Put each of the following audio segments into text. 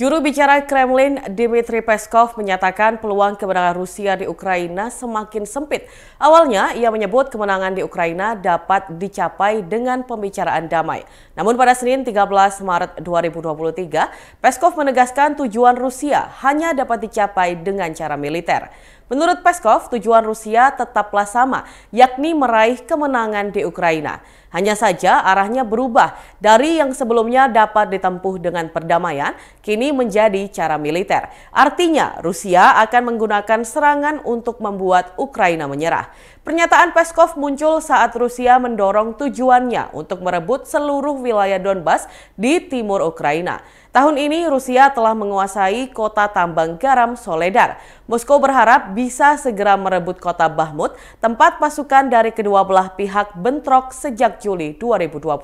Juru bicara Kremlin Dmitry Peskov menyatakan peluang kemenangan Rusia di Ukraina semakin sempit. Awalnya ia menyebut kemenangan di Ukraina dapat dicapai dengan pembicaraan damai. Namun pada Senin 13 Maret 2023, Peskov menegaskan tujuan Rusia hanya dapat dicapai dengan cara militer. Menurut Peskov, tujuan Rusia tetaplah sama, yakni meraih kemenangan di Ukraina. Hanya saja arahnya berubah dari yang sebelumnya dapat ditempuh dengan perdamaian, kini menjadi cara militer. Artinya, Rusia akan menggunakan serangan untuk membuat Ukraina menyerah. Pernyataan Peskov muncul saat Rusia mendorong tujuannya untuk merebut seluruh wilayah Donbas di timur Ukraina. Tahun ini Rusia telah menguasai kota tambang garam Soledar. Moskow berharap bisa segera merebut kota Bahmut, tempat pasukan dari kedua belah pihak bentrok sejak Juli 2022.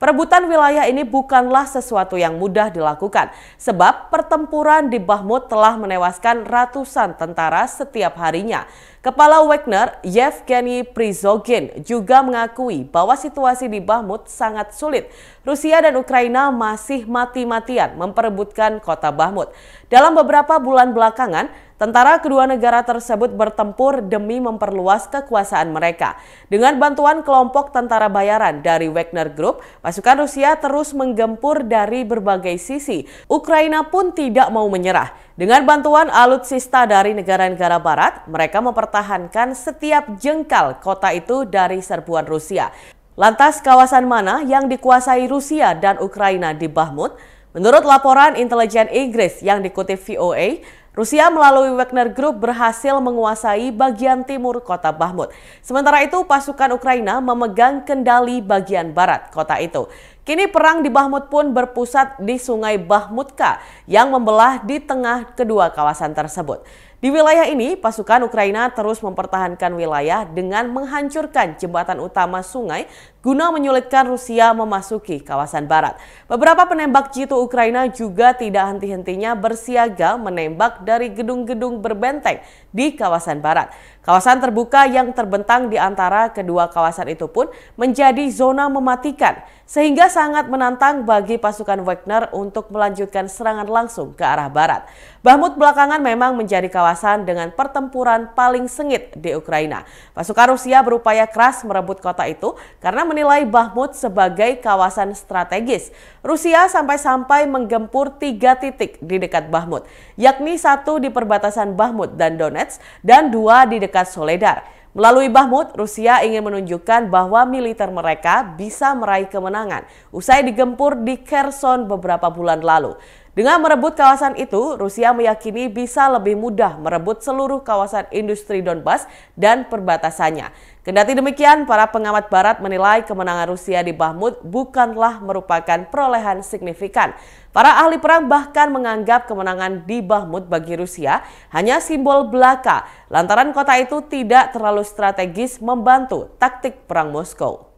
Perebutan wilayah ini bukanlah sesuatu yang mudah dilakukan, sebab pertempuran di Bahmut telah menewaskan ratusan tentara setiap harinya. Kepala Wagner Yevgeny Prizogin juga mengakui bahwa situasi di Bahmut sangat sulit. Rusia dan Ukraina masih mati-matian memperebutkan kota Bahmut. Dalam beberapa bulan belakangan, Tentara kedua negara tersebut bertempur demi memperluas kekuasaan mereka. Dengan bantuan kelompok tentara bayaran dari Wagner Group, pasukan Rusia terus menggempur dari berbagai sisi. Ukraina pun tidak mau menyerah. Dengan bantuan alutsista dari negara-negara barat, mereka mempertahankan setiap jengkal kota itu dari serbuan Rusia. Lantas kawasan mana yang dikuasai Rusia dan Ukraina di Bahmut? Menurut laporan intelijen Inggris yang dikutip VOA, Rusia melalui Wagner Group berhasil menguasai bagian timur kota Bahmut. Sementara itu pasukan Ukraina memegang kendali bagian barat kota itu. Kini perang di Bahmut pun berpusat di Sungai Bahmutka yang membelah di tengah kedua kawasan tersebut. Di wilayah ini, pasukan Ukraina terus mempertahankan wilayah dengan menghancurkan jembatan utama sungai guna menyulitkan Rusia memasuki kawasan barat. Beberapa penembak jitu Ukraina juga tidak henti-hentinya bersiaga menembak dari gedung-gedung berbenteng di kawasan barat. Kawasan terbuka yang terbentang di antara kedua kawasan itu pun menjadi zona mematikan, sehingga sangat menantang bagi pasukan Wagner untuk melanjutkan serangan langsung ke arah barat. Bahmut belakangan memang menjadi kawasan dengan pertempuran paling sengit di Ukraina. Pasukan Rusia berupaya keras merebut kota itu karena menilai Bahmut sebagai kawasan strategis. Rusia sampai-sampai menggempur tiga titik di dekat Bahmut, yakni satu di perbatasan Bahmut dan Donetsk dan dua di dekat dekat Soledar. Melalui Bahmut, Rusia ingin menunjukkan bahwa militer mereka bisa meraih kemenangan usai digempur di Kherson beberapa bulan lalu. Dengan merebut kawasan itu, Rusia meyakini bisa lebih mudah merebut seluruh kawasan industri Donbas dan perbatasannya. Kendati demikian, para pengamat barat menilai kemenangan Rusia di Bahmut bukanlah merupakan perolehan signifikan. Para ahli perang bahkan menganggap kemenangan di Bahmut bagi Rusia hanya simbol belaka, lantaran kota itu tidak terlalu strategis membantu taktik perang Moskow.